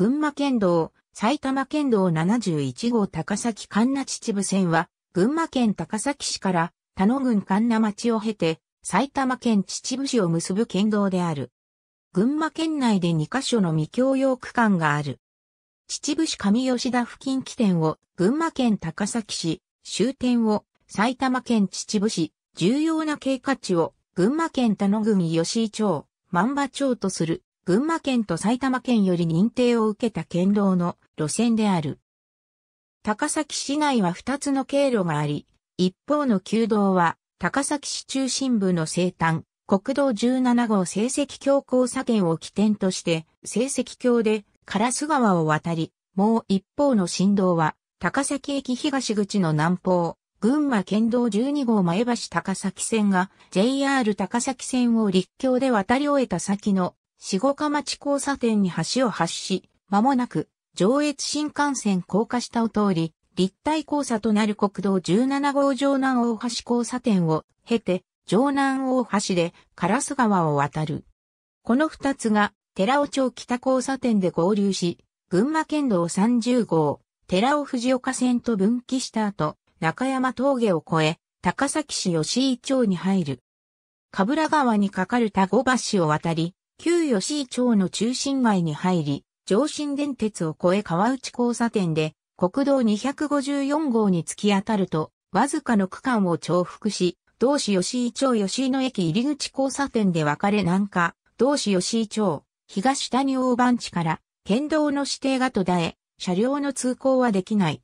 群馬県道、埼玉県道71号高崎神奈秩父線は、群馬県高崎市から田野郡神奈町を経て、埼玉県秩父市を結ぶ県道である。群馬県内で2カ所の未共用区間がある。秩父市上吉田付近起点を群馬県高崎市、終点を埼玉県秩父市、重要な経過地を群馬県田野郡吉井町、万場町とする群馬県と埼玉県より認定を受けた県道の路線である。高崎市内は2つの経路があり、一方の旧道は高崎市中心部の西端、国道17号成績橋交差点を起点として成績橋で烏川を渡り、もう一方の新道は高崎駅東口の南方、群馬県道12号前橋高崎線が JR 高崎線を陸橋で渡り終えた先の四五日町交差点に橋を発し、間もなく上越新幹線高架下を通り、立体交差となる国道17号城南大橋交差点を経て、城南大橋で烏川を渡る。この二つが寺尾町北交差点で合流し、群馬県道30号、寺尾藤岡線と分岐した後、中山峠を越え、高崎市吉井町に入る。かぶら川に架かる田子橋を渡り、旧吉井町の中心街に入り、上新電鉄を越え川内交差点で、国道254号に突き当たると、わずかの区間を重複し、同市吉井町吉井の駅入り口交差点で分かれ南下、同市吉井町、東谷大番地から、県道の指定が途絶え、車両の通行はできない。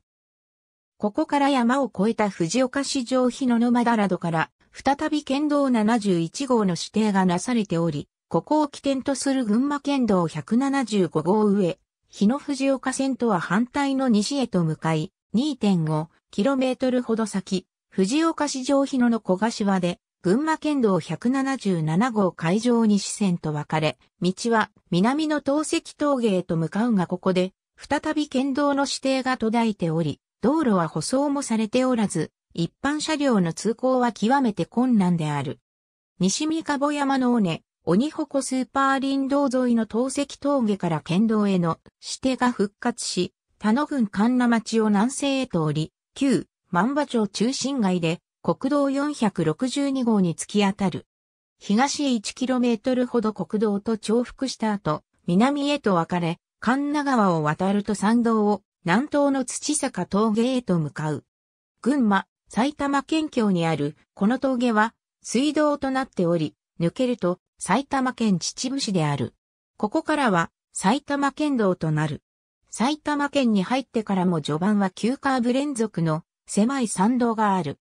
ここから山を越えた藤岡市上日野沼だらどから、再び県道71号の指定がなされており、ここを起点とする群馬県道175号上、日野藤岡線とは反対の西へと向かい、2.5km ほど先、藤岡市場日野の小柏で、群馬県道177号海上西線と分かれ、道は南の東石峠へと向かうがここで、再び県道の指定が途絶えており、道路は舗装もされておらず、一般車両の通行は極めて困難である。西三籠山の尾根、鬼鉾スーパー林道沿いの陶石峠から県道への指定が復活し、田野郡神奈町を南西へ通り、旧万馬町中心街で国道462号に突き当たる。東へ 1km ほど国道と重複した後、南へと分かれ、神奈川を渡ると山道を南東の土坂峠へと向かう。群馬、埼玉県境にあるこの峠は水道となっており、抜けると埼玉県秩父市である。ここからは埼玉県道となる。埼玉県に入ってからも序盤は急カーブ連続の狭い山道がある。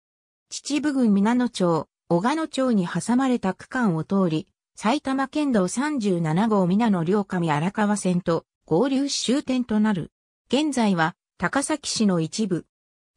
秩父郡皆野町、小賀野町に挟まれた区間を通り、埼玉県道37号皆野両上荒川線と合流終点となる。現在は高崎市の一部。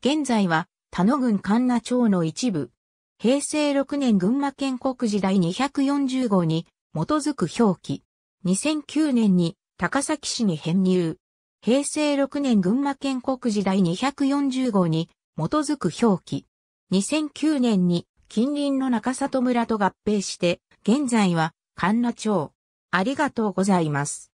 現在は田野郡神奈町の一部。平成6年群馬県国時代240号に基づく表記。2009年に高崎市に編入。平成6年群馬県国時代240号に基づく表記。2009年に近隣の中里村と合併して、現在は神奈町。ありがとうございます。